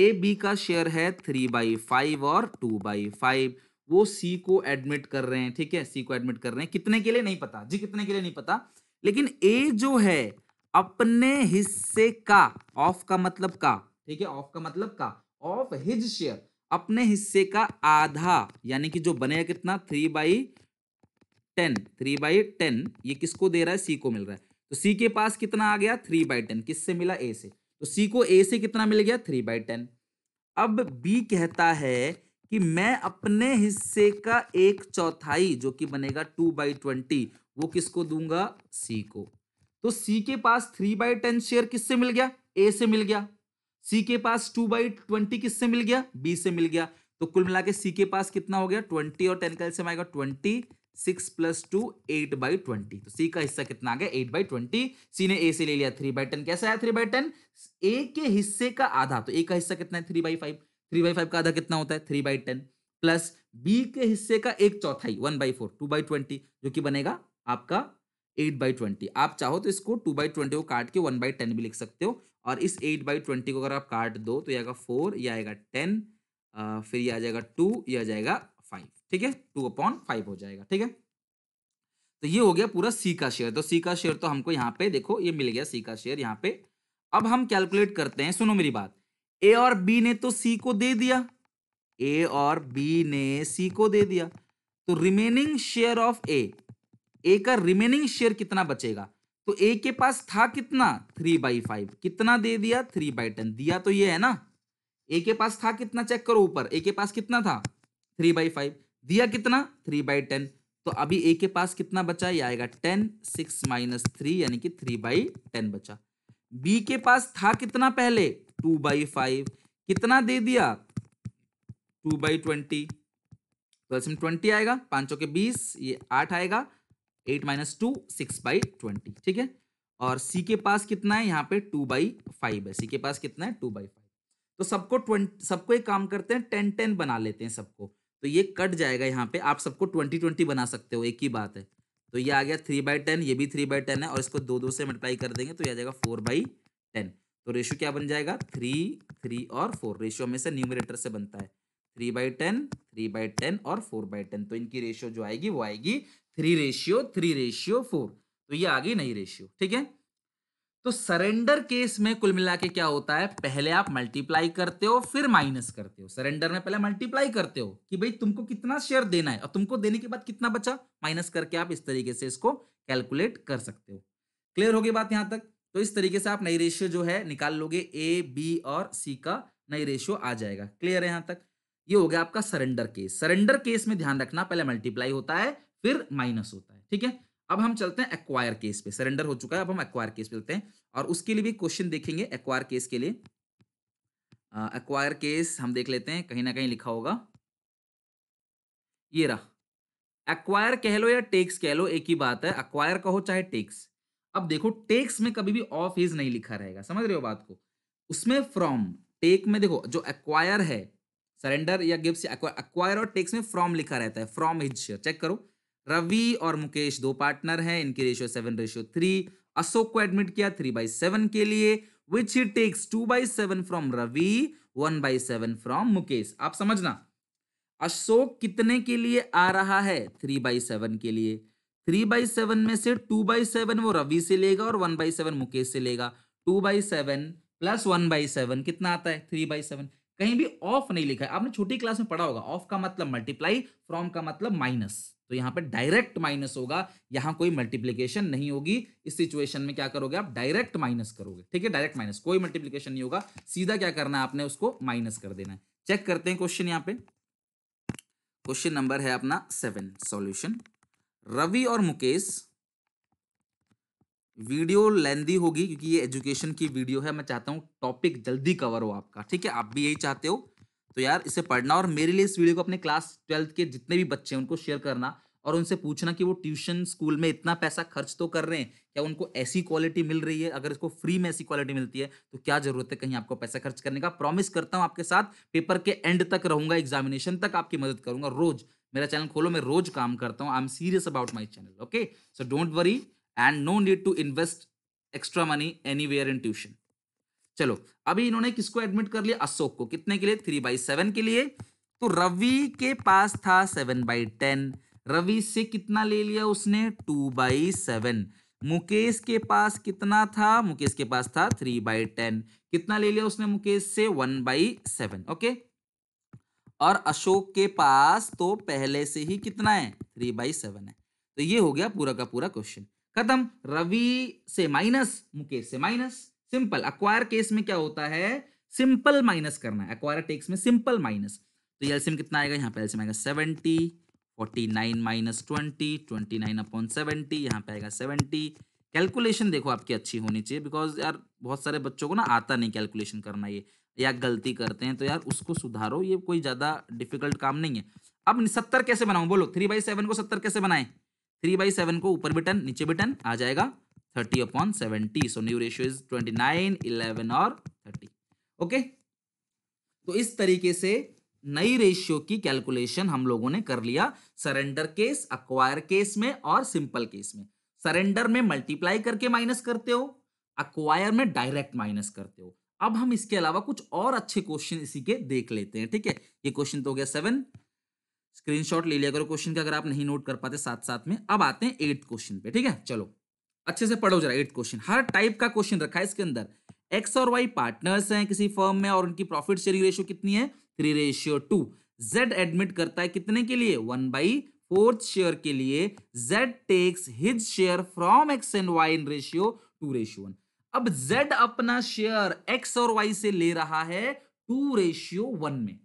ए बी का शेयर है थ्री बाई फाइव और टू बाई फाइव वो सी को एडमिट कर रहे हैं ठीक है सी को एडमिट कर रहे हैं कितने के लिए नहीं पता जी कितने के लिए नहीं पता लेकिन ए जो है अपने हिस्से का ऑफ का मतलब का ठीक है ऑफ का मतलब का ऑफ हिज शेयर अपने हिस्से का आधा यानी कि जो बनेगा कितना three by ten three by ten ये किसको दे रहा है सी को मिल रहा है तो सी के पास कितना आ गया थ्री बाई टेन किससे मिला ए से तो सी को ए से कितना मिल गया थ्री बाई टेन अब बी कहता है कि मैं अपने हिस्से का एक चौथाई जो कि बनेगा टू बाई ट्वेंटी वो किसको दूंगा सी को तो सी के पास थ्री बाई टेन शेयर किससे मिल गया ए से मिल गया सी के पास टू बाई ट्वेंटी किससे मिल गया बी से मिल गया तो कुल मिला के सी के पास कितना हो गया ट्वेंटी और टेन कैल्सियम आएगा twenty six plus two eight by twenty तो सी का हिस्सा कितना आ गया एट बाई ट्वेंटी सी ने ए से ले लिया थ्री बाई टेन कैसे आया थ्री बाई टेन ए के हिस्से का आधा तो ए का हिस्सा कितना है three by five three by five का आधा कितना होता है three by ten plus B के हिस्से का एक चौथाई one by four two by twenty जो कि बनेगा आपका एट बाई ट्वेंटी आप चाहो तो इसको टू बाई ट्वेंटी को काट के वन बाई टेन भी लिख सकते हो और इस एट बाई ट्वेंटी को अगर आप काट दो तो यह आएगा फोर यह आएगा टेन फिर यह आ जाएगा टू यह आ जाएगा फाइव ठीक है टू अपॉन फाइव हो जाएगा ठीक है तो ये हो गया पूरा सी का शेयर तो सी का शेयर तो हमको यहाँ पे देखो ये मिल गया सी का शेयर यहाँ पे अब हम कैलकुलेट करते हैं सुनो मेरी बात ए और बी ने तो सी को दे दिया ए और बी ने सी को दे दिया तो remaining share of A A का रिमेनिंग शेयर कितना बचेगा तो ए के पास था कितना थ्री बाई फाइव कितना दे दिया थ्री बाई टेन दिया तो ये है ना ए के पास था कितना चेक करो ऊपर ए के पास कितना था थ्री बाई फाइव दिया कितना थ्री बाई टेन तो अभी ए के पास कितना बचा ये आएगा टेन सिक्स माइनस थ्री यानी कि थ्री बाई टेन बचा बी के पास था कितना पहले टू बाई फाइव कितना दे दिया टू बाई ट्वेंटी तो ट्वेंटी आएगा पांचों के बीस ये आठ आएगा eight minus two six by twenty ठीक है और सी के पास कितना है यहाँ पे टू बाई फाइव है सी के पास कितना है टू बाई फाइव तो सबको ट्वेंटी सबको एक काम करते हैं टेन टेन बना लेते हैं सबको तो ये कट जाएगा यहाँ पे आप सबको ट्वेंटी ट्वेंटी बना सकते हो एक ही बात है तो ये आ गया थ्री बाई टेन ये भी थ्री बाई टेन है और इसको दो दो से मल्टीप्लाई कर देंगे तो यह आ जाएगा फोर बाई टेन तो रेशियो क्या बन जाएगा थ्री थ्री और फोर में हमेशा न्यूमिनेटर से बनता है three by ten three by ten और फोर बाई टेन तो इनकी रेशियो जो आएगी वो आएगी three ratio three ratio four तो ये आ गई नई रेशियो ठीक है तो सरेंडर केस में कुल मिला के क्या होता है पहले आप मल्टीप्लाई करते हो फिर माइनस करते हो सरेंडर में पहले मल्टीप्लाई करते हो कि भाई तुमको कितना शेयर देना है और तुमको देने के बाद कितना बचा माइनस करके आप इस तरीके से इसको कैलकुलेट कर सकते हो क्लियर होगी बात यहां तक तो इस तरीके से आप नई रेशियो जो है निकाल लोगे ए बी और सी का नई रेशियो आ जाएगा क्लियर है यहां तक ये हो गया आपका सरेंडर केस सरेंडर केस में ध्यान रखना पहले मल्टीप्लाई होता है फिर माइनस होता है ठीक है अब हम चलते हैं एक्वायर केस पे सरेंडर हो चुका है अब हम एक्वायर केस पे चलते हैं और उसके लिए भी क्वेश्चन देखेंगे एक्वायर केस के लिए एक्वायर केस हम देख लेते हैं कहीं ना कहीं लिखा होगा ये रहा एक्वायर कह लो या टेक्स कह लो एक ही बात है एक्वायर कहो चाहे टेक्स अब देखो टेक्स में कभी भी ऑफ इज नहीं लिखा रहेगा समझ रहे हो बात को उसमें फ्रॉम टेक में देखो जो एक्वायर है सरेंडर या गिफ्ट एक्वायर और टेक्स में फ्रॉम लिखा रहता है फ्रॉम हिज शेयर चेक करो रवि और मुकेश दो पार्टनर हैं इनकी ratio seven ratio three Ashok को एडमिट किया थ्री बाई सेवन के लिए which he takes two by seven from Ravi one by seven from Mukesh आप समझना अशोक कितने के लिए आ रहा है थ्री बाई सेवन के लिए थ्री बाई सेवन में से टू बाई सेवन वो रवि से लेगा और वन बाई सेवन मुकेश से लेगा two by seven plus one by seven कितना आता है थ्री बाई सेवन कहीं भी ऑफ नहीं लिखा है आपने छोटी क्लास में पढ़ा होगा ऑफ का मतलब मल्टीप्लाई फ्रॉम का मतलब माइनस तो यहाँ पर डायरेक्ट माइनस होगा यहाँ कोई मल्टीप्लीकेशन नहीं होगी इस सिचुएशन में क्या करोगे आप डायरेक्ट माइनस करोगे ठीक है डायरेक्ट माइनस कोई मल्टीप्लीकेशन नहीं होगा सीधा क्या करना है आपने उसको माइनस कर देना है चेक करते हैं क्वेश्चन यहाँ पे क्वेश्चन नंबर है अपना सेवन सॉल्यूशन रवि और मुकेश वीडियो लेंदी होगी क्योंकि ये एजुकेशन की वीडियो है मैं चाहता हूं टॉपिक जल्दी कवर हो आपका ठीक है आप भी यही चाहते हो तो यार इसे पढ़ना और मेरे लिए इस वीडियो को अपने क्लास ट्वेल्थ के जितने भी बच्चे हैं उनको शेयर करना और उनसे पूछना कि वो ट्यूशन स्कूल में इतना पैसा खर्च तो कर रहे हैं क्या उनको ऐसी क्वालिटी मिल रही है अगर इसको फ्री में ऐसी क्वालिटी मिलती है तो क्या जरूरत है कहीं आपको पैसा खर्च करने का प्रॉमिस करता हूँ आपके साथ पेपर के एंड तक रहूंगा एग्जामिनेशन तक आपकी मदद करूंगा रोज मेरा चैनल खोलो मैं रोज काम करता हूँ I am serious about my channel okay so don't worry and no need to invest extra money anywhere in tuition चलो अभी इन्होंने किसको एडमिट कर लिया अशोक को कितने के लिए थ्री बाई सेवन के लिए तो रवि के पास था सेवन बाई टेन रवि से कितना ले लिया उसने टू बाई सेवन मुकेश के पास कितना था मुकेश के पास था थ्री बाई टेन कितना ले लिया उसने मुकेश से वन बाई सेवन ओके और अशोक के पास तो पहले से ही कितना है थ्री बाई सेवन है तो ये हो गया पूरा का पूरा क्वेश्चन खत्म रवि से माइनस मुकेश से माइनस सिंपल अक्वायर केस में क्या होता है सिंपल माइनस करना है अक्वायर टेक्स में सिंपल माइनस तो ये एल्सियम कितना आएगा यहाँ पे एल्सियम आएगा seventy forty nine minus twenty twenty nine upon seventy यहाँ पे आएगा सेवेंटी कैलकुलेशन देखो आपकी अच्छी होनी चाहिए बिकॉज यार बहुत सारे बच्चों को ना आता नहीं कैलकुलेशन करना ये या गलती करते हैं तो यार उसको सुधारो ये कोई ज़्यादा डिफिकल्ट काम नहीं है अब सत्तर कैसे बनाऊँ बोलो थ्री बाई सेवन को सत्तर कैसे बनाएं थ्री बाई सेवन को ऊपर बिटन नीचे बिटन आ जाएगा 30 upon 70. So new ratio is 29, 11 और 30. Okay okay? तो इस तरीके से नई रेशियो की कैलकुलेशन हम लोगों ने कर लिया सरेंडर केस अक्वायर केस में और सिंपल केस में सरेंडर में मल्टीप्लाई करके माइनस करते हो अक्वायर में डायरेक्ट माइनस करते हो अब हम इसके अलावा कुछ और अच्छे क्वेश्चन इसी के देख लेते हैं ठीक है ये क्वेश्चन तो हो गया सेवन स्क्रीनशॉट ले लिया करो क्वेश्चन का अगर आप नहीं नोट कर पाते साथ साथ में अब आते हैं एट क्वेश्चन पे ठीक है चलो अच्छे से पढ़ो जरा एट क्वेश्चन हर टाइप का क्वेश्चन रखा है इसके अंदर एक्स और वाई पार्टनर्स हैं किसी फर्म में और उनकी प्रॉफिट शेयरिंग रेशियो कितनी है three ratio two Z admit करता है कितने के लिए वन बाई फोर्थ शेयर के लिए Z takes his share from X and Y in ratio two ratio one अब जेड अपना शेयर एक्स और वाई से ले रहा है टू रेशियो वन में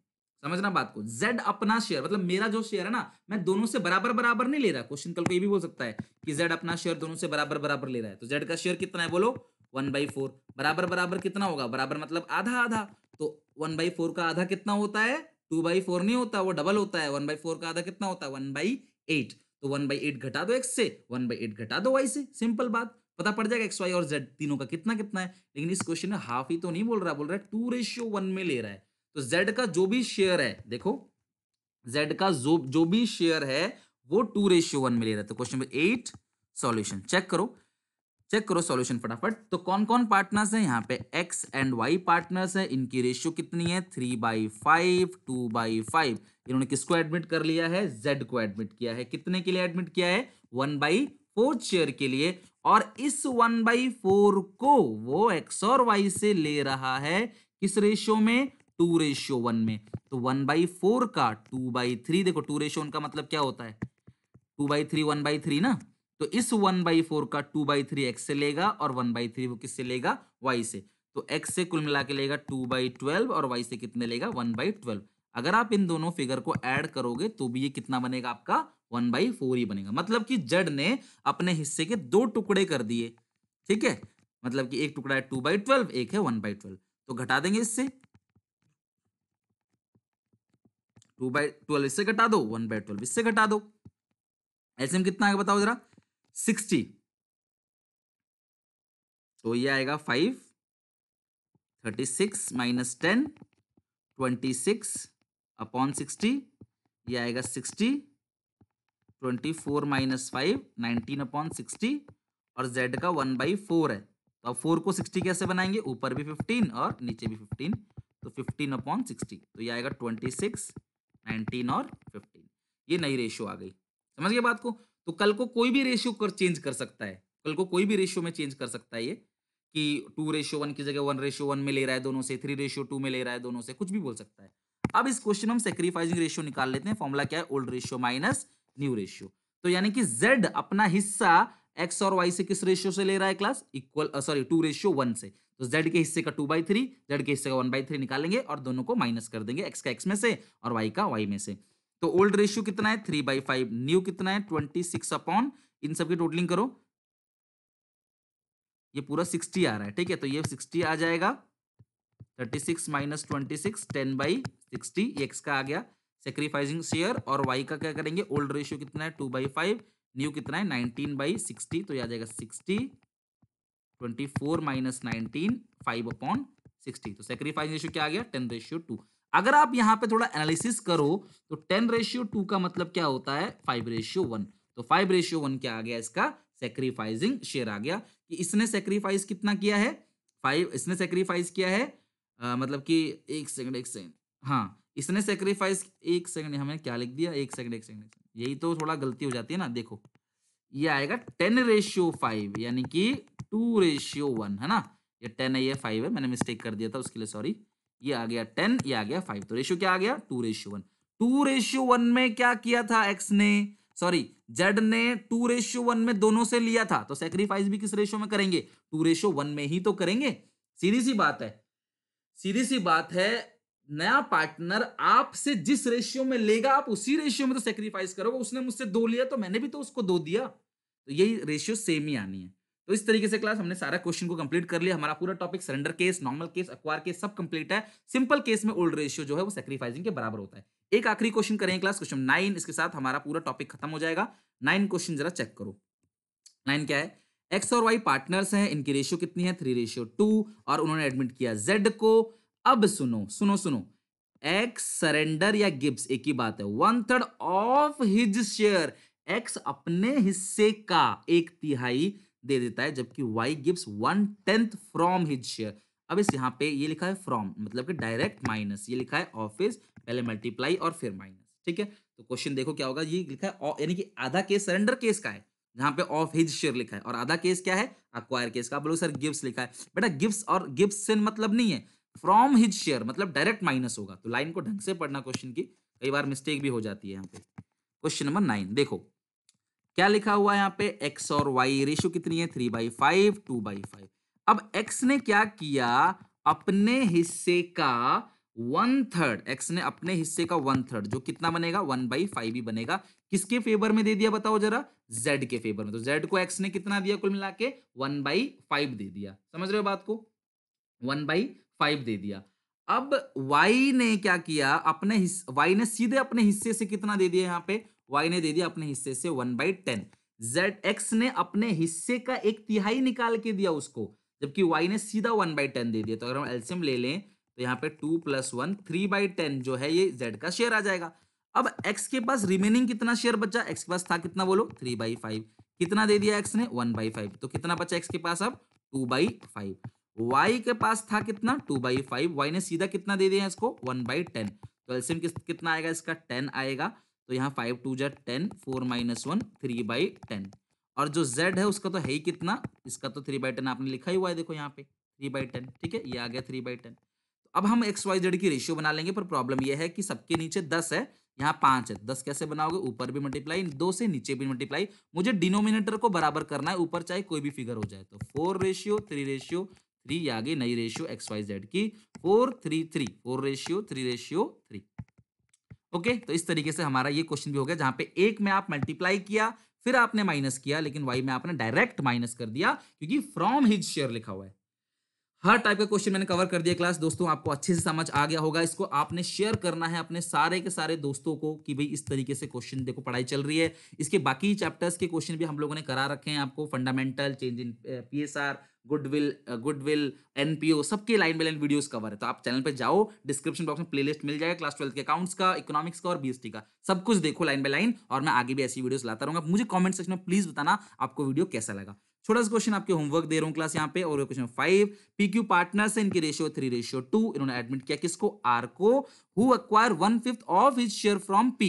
समझना बात को Z अपना शेयर मतलब मेरा जो शेयर है ना मैं दोनों से बराबर बराबर नहीं ले रहा क्वेश्चन कल को ये भी बोल सकता है कि Z अपना शेयर दोनों से बराबर बराबर ले रहा है तो Z का शेयर कितना है बोलो वन बाई फोर बराबर बराबर कितना होगा बराबर मतलब आधा आधा तो वन बाई फोर का आधा कितना होता है टू बाई फोर नहीं होता वो डबल होता है वन बाई फोर का आधा कितना होता है वन बाई एट तो वन बाई एट घटा दो एक्स से वन बाई एट घटा दो वाई से सिंपल बात पता पड़ जाएगा एक्स वाई और जेड तीनों का कितना कितना है लेकिन इस क्वेश्चन में हाफ ही तो नहीं बोल रहा बोल रहा है टू रेशियो वन में ले रहा है तो जेड का जो भी शेयर है देखो जेड का जो जो भी शेयर है वो टू रेशियो वन रहा था question number eight solution check करो चेक करो सॉल्यूशन फटाफट तो कौन कौन पार्टनर्स हैं यहाँ पे एक्स एंड वाई पार्टनर्स हैं इनकी रेशियो कितनी है three by five two by five इन्होंने किसको एडमिट कर लिया है जेड को एडमिट किया है कितने के लिए एडमिट किया है वन बाई फोर्थ शेयर के लिए और इस वन बाई फोर को वो एक्स और वाई से ले रहा है किस रेशियो में टू रेशियो वन में तो वन बाई फोर का टू बाई थ्री देखो टू रेशियो वन का मतलब क्या होता है two by three one by three ना तो इस वन बाई फोर का टू बाई थ्री एक्स से लेगा और वन बाई थ्री वो किससे लेगा वाई से तो एक्स से कुल मिला के लेगा टू बाई ट्वेल्व और वाई से कितने लेगा वन बाई ट्वेल्व अगर आप इन दोनों फिगर को ऐड करोगे तो भी ये कितना बनेगा आपका वन बाई फोर ही बनेगा मतलब कि जड ने अपने हिस्से के दो टुकड़े कर दिए ठीक है मतलब कि एक टुकड़ा है टू बाई ट्वेल्व एक है वन बाई ट्वेल्व तो घटा देंगे इससे टू बाई ट्वेल्व इससे घटा दो वन बाई ट्वेल्व इससे घटा दो एलसीएम कितना आएगा बताओ जरा सिक्सटी तो ये आएगा five thirty six minus ten twenty six upon sixty ये आएगा sixty twenty four minus five nineteen upon sixty और जेड का वन बाई फोर है तो अब फोर को सिक्सटी कैसे बनाएंगे ऊपर भी फिफ्टीन और नीचे भी फिफ्टीन तो फिफ्टीन अपॉन सिक्सटी तो ये आएगा ट्वेंटी सिक्स नाइनटीन और फिफ्टीन ये नई रेशियो आ गई समझ गए बात को तो कल को कोई भी रेशियो कर चेंज कर सकता है कल को कोई भी रेशियो में चेंज कर सकता है ये कि टू रेशियो वन की जगह वन रेशियो वन में ले रहा है दोनों से थ्री रेशियो टू में ले रहा है दोनों से कुछ भी बोल सकता है अब इस क्वेश्चन हम सेक्रीफाइजिंग रेशियो निकाल लेते हैं फॉर्मुला क्या है old ratio minus new ratio तो यानी कि जेड अपना हिस्सा एक्स और वाई से किस रेशियो से ले रहा है class equal sorry two ratio one से तो z के हिस्से का टू बाई थ्री जेड के हिस्से का वन बाई थ्री निकालेंगे और दोनों को माइनस कर देंगे x का x में से और y का y में से तो ओल्ड रेशियो कितना है थ्री बाई फाइव न्यू कितना है ट्वेंटी सिक्स अपॉन इन सबकी टोटलिंग करो ये पूरा सिक्सटी आ रहा है ठीक है तो ये सिक्सटी आ जाएगा thirty six minus twenty six ten by sixty X का आ गया सेक्रीफाइसिंग शेयर और वाई का क्या करेंगे ओल्ड रेशियो कितना है टू बाई फाइव न्यू कितना है नाइनटीन बाई सिक्सटी तो ये आ जाएगा sixty twenty four minus nineteen five upon sixty तो सेक्रीफाइस रेशियो क्या आ गया टेन रेशियो टू अगर आप यहाँ पे थोड़ा एनालिसिस करो तो टेन रेशियो टू का मतलब क्या होता है फाइव रेशियो वन तो फाइव रेशियो वन क्या आ गया इसका सेक्रीफाइजिंग शेयर आ गया कि इसने सेक्रीफाइस कितना किया है फाइव इसने सेक्रीफाइस किया है आ, मतलब कि एक सेकंड एक सेकंड हाँ इसने सेक्रीफाइस एक सेकंड हमें क्या लिख दिया एक सेकंड एक सेकंड यही तो थोड़ा गलती हो जाती है ना देखो ये आएगा टेन रेशियो फाइव यानी कि टू रेशियो वन है ना ये टेन है ये फाइव है मैंने मिस्टेक कर दिया था उसके लिए सॉरी ये आ गया टेन ये आ गया फाइव तो रेशियो क्या आ गया two ratio one two ratio one में क्या किया था एक्स ने सॉरी जेड ने टू रेशियो वन में दोनों से लिया था तो सेक्रीफाइस भी किस रेशियो में करेंगे टू रेशियो वन में ही तो करेंगे सीधी सी बात है सीधी सी बात है नया पार्टनर आपसे जिस रेशियो में लेगा आप उसी रेशियो में तो सेक्रीफाइस करोगे उसने मुझसे दो लिया तो मैंने भी तो उसको दो दिया तो यही रेशियो सेम ही आनी है तो इस तरीके से क्लास हमने सारा क्वेश्चन को कंप्लीट कर लिया हमारा पूरा topic surrender case normal case acquire case सब कंप्लीट है सिंपल केस में ओल्ड रेशियो जो है वो सेक्रीफाइसिंग के बराबर होता है एक आखिरी क्वेश्चन करें क्लास क्वेश्चन नाइन इसके साथ हमारा पूरा टॉपिक खत्म हो जाएगा नाइन क्वेश्चन जरा चेक करो नाइन क्या है एक्स और वाई पार्टनर्स हैं इनकी रेशियो कितनी है थ्री रेशियो टू और उन्होंने एडमिट किया जेड को अब सुनो सुनो सुनो एक्स सरेंडर या गिब्स एक ही बात है one third of his share X अपने हिस्से का एक तिहाई दे देता है जबकि Y gives one tenth from his share अब इस यहाँ पे ये लिखा है फ्रॉम मतलब कि डायरेक्ट माइनस ये लिखा है ऑफिस पहले मल्टीप्लाई और फिर माइनस ठीक है तो क्वेश्चन देखो क्या होगा ये लिखा है यानी कि आधा केस सरेंडर केस का है जहाँ पे ऑफ हिज शेयर लिखा है और आधा केस क्या है अक्वायर केस का बोलो सर गिफ्ट लिखा है बेटा गिफ्ट और गिफ्ट से मतलब नहीं है फ्रॉम हिज शेयर मतलब डायरेक्ट माइनस होगा तो लाइन को ढंग से पढ़ना क्वेश्चन की कई बार मिस्टेक भी हो जाती है यहाँ पे क्वेश्चन नंबर नाइन देखो क्या लिखा हुआ यहाँ पे एक्स और वाई रेशियो कितनी है three by five two by five अब एक्स ने क्या किया अपने हिस्से का वन थर्ड एक्स ने अपने हिस्से का वन थर्ड जो कितना बनेगा वन बाई फाइव ही बनेगा किसके फेवर में दे दिया बताओ जरा जेड के फेवर में तो जेड को एक्स ने कितना दिया कुल मिला के वन बाई फाइव दे दिया समझ रहे हो बात को वन बाई फाइव दे दिया अब वाई ने क्या किया अपने हिस्से वाई ने सीधे अपने हिस्से से कितना दे दिया यहाँ पे वाई ने दे दिया अपने हिस्से से one by ten Z X ने अपने हिस्से का एक तिहाई निकाल के दिया उसको जबकि वाई ने सीधा वन बाई टेन दे दिया तो अगर हम एल्सियम ले लें तो यहाँ पे two plus one three by ten जो है ये जेड का शेयर आ जाएगा अब एक्स के पास रिमेनिंग कितना शेयर बचा एक्स के पास था कितना बोलो थ्री बाई फाइव कितना दे दिया एक्स ने वन बाई फाइव तो कितना बचा एक्स के पास अब टू बाई फाइव वाई के पास था कितना टू बाई फाइव वाई ने सीधा कितना दे दिया इसको वन बाई टेन तो एल्सियम कितना आएगा इसका टेन आएगा तो यहाँ five two Z ten four minus one three by ten और जो z है उसका तो है ही कितना इसका तो थ्री बाई टेन आपने लिखा ही हुआ है देखो यहाँ पे थ्री बाई टेन ठीक है ये आ गया थ्री बाई टेन तो अब हम एक्स वाई जेड की रेशियो बना लेंगे पर प्रॉब्लम ये है कि सबके नीचे दस है यहाँ पाँच है दस कैसे बनाओगे ऊपर भी मल्टीप्लाई दो से नीचे भी मल्टीप्लाई मुझे डिनोमिनेटर को बराबर करना है ऊपर चाहे कोई भी फिगर हो जाए तो four ratio three ratio three आ गई नई रेशियो एक्स वाई जेड की four three three four ratio three ratio three okay तो इस तरीके से हमारा ये क्वेश्चन भी हो गया जहां पे एक में आप मल्टीप्लाई किया फिर आपने माइनस किया लेकिन वाई में आपने डायरेक्ट माइनस कर दिया क्योंकि फ्रॉम हिज शेयर लिखा हुआ है हर टाइप का क्वेश्चन मैंने कवर कर दिया क्लास दोस्तों आपको अच्छे से समझ आ गया होगा इसको आपने शेयर करना है अपने सारे के सारे दोस्तों को कि भाई इस तरीके से क्वेश्चन देखो पढ़ाई चल रही है इसके बाकी चैप्टर्स के क्वेश्चन भी हम लोगों ने करा रखे हैं आपको fundamental change in P S R goodwill goodwill ओ सबके line by line videos cover है तो आप चैनल पर जाओ डिस्क्रिप्शन बॉक्स में प्लेलिस्ट मिल जाएगा क्लास ट्वेल्थ के अकाउंट्स का इकोनॉमिक्स का और बीएसटी का सब कुछ देखो लाइन बाय लाइन और मैं आगे भी ऐसी वीडियोस लाता रहूंगा मुझे कमेंट सेक्शन में प्लीज बताना आपको वीडियो कैसा लगा छोटा सा क्वेश्चन आपके होमवर्क दे रहा हूँ क्लास यहाँ पे और क्वेश्चन फाइव पीक्यू पार्टनर से इनकी रेशियो थ्री रेशियो टू इन्होंने एडमिट किया किसको आर को who acquire one fifth of his share from P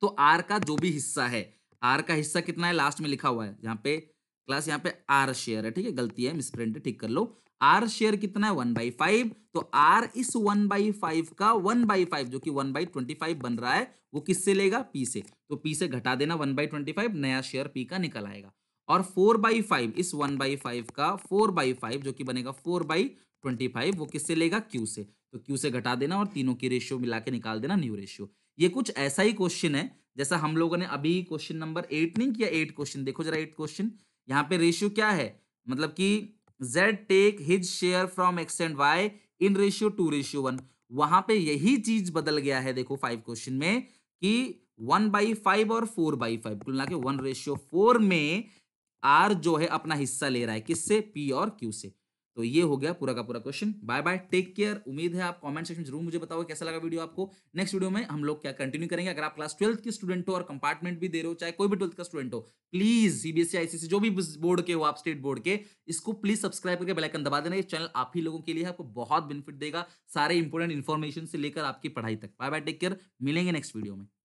तो आर का जो भी हिस्सा है आर का हिस्सा कितना है लास्ट में लिखा हुआ है यहाँ पे क्लास यहाँ पे आर शेयर है ठीक है गलती है मिसप्रिंट ठीक कर लो आर शेयर कितना है वन बाई फाइव तो आर इस वन बाई फाइव का वन बाई फाइव जो कि वन बाई ट्वेंटी फाइव बन रहा है वो किससे लेगा पी से तो पी से घटा देना वन बाई ट्वेंटी फाइव नया शेयर पी का निकल आएगा और फोर बाई फाइव इस वन बाई फाइव का फोर बाई फाइव जो कि बनेगा फोर बाई ट्वेंटी फाइव वो किससे लेगा क्यू से तो क्यू से घटा देना और तीनों की रेशियो मिला के निकाल देना न्यू रेशियो ये कुछ ऐसा ही क्वेश्चन है जैसा हम लोगों ने अभी क्वेश्चन नंबर एट नहीं किया एट क्वेश्चन देखो जरा एट क्वेश्चन यहाँ पे रेशियो क्या है मतलब कि Z take his share from X and Y in ratio two ratio one वहां पे यही चीज बदल गया है देखो फाइव क्वेश्चन में कि वन बाई फाइव और फोर बाई फाइव कुल मिला के वन रेशियो फोर में आर जो है अपना हिस्सा ले रहा है किससे पी और क्यू से तो ये हो गया पूरा का पूरा question bye bye take care उम्मीद है आप कमेंट सेक्शन जरूर मुझे बताओ कैसा लगा वीडियो आपको नेक्स्ट वीडियो में हम लोग क्या कंटिन्यू करेंगे अगर आप क्लास ट्वेल्थ के स्टूडेंट हो और कंपार्टमेंट भी दे रहे हो चाहे कोई भी ट्वेल्थ का स्टूडेंट हो प्लीज सीबीएसई आईसीसी जो भी बोर्ड के हो आप स्टेट बोर्ड के इसको प्लीज सब्सक्राइब करके बेलाइकन दबा देना ये चैनल आप ही लोगों के लिए आपको बहुत बेनिफिट देगा सारे इंपॉर्टेंट इन्फॉर्मेशन से लेकर आपकी पढ़ाई तक बाय बाय टेक केयर मिलेंगे नेक्स्ट वीडियो में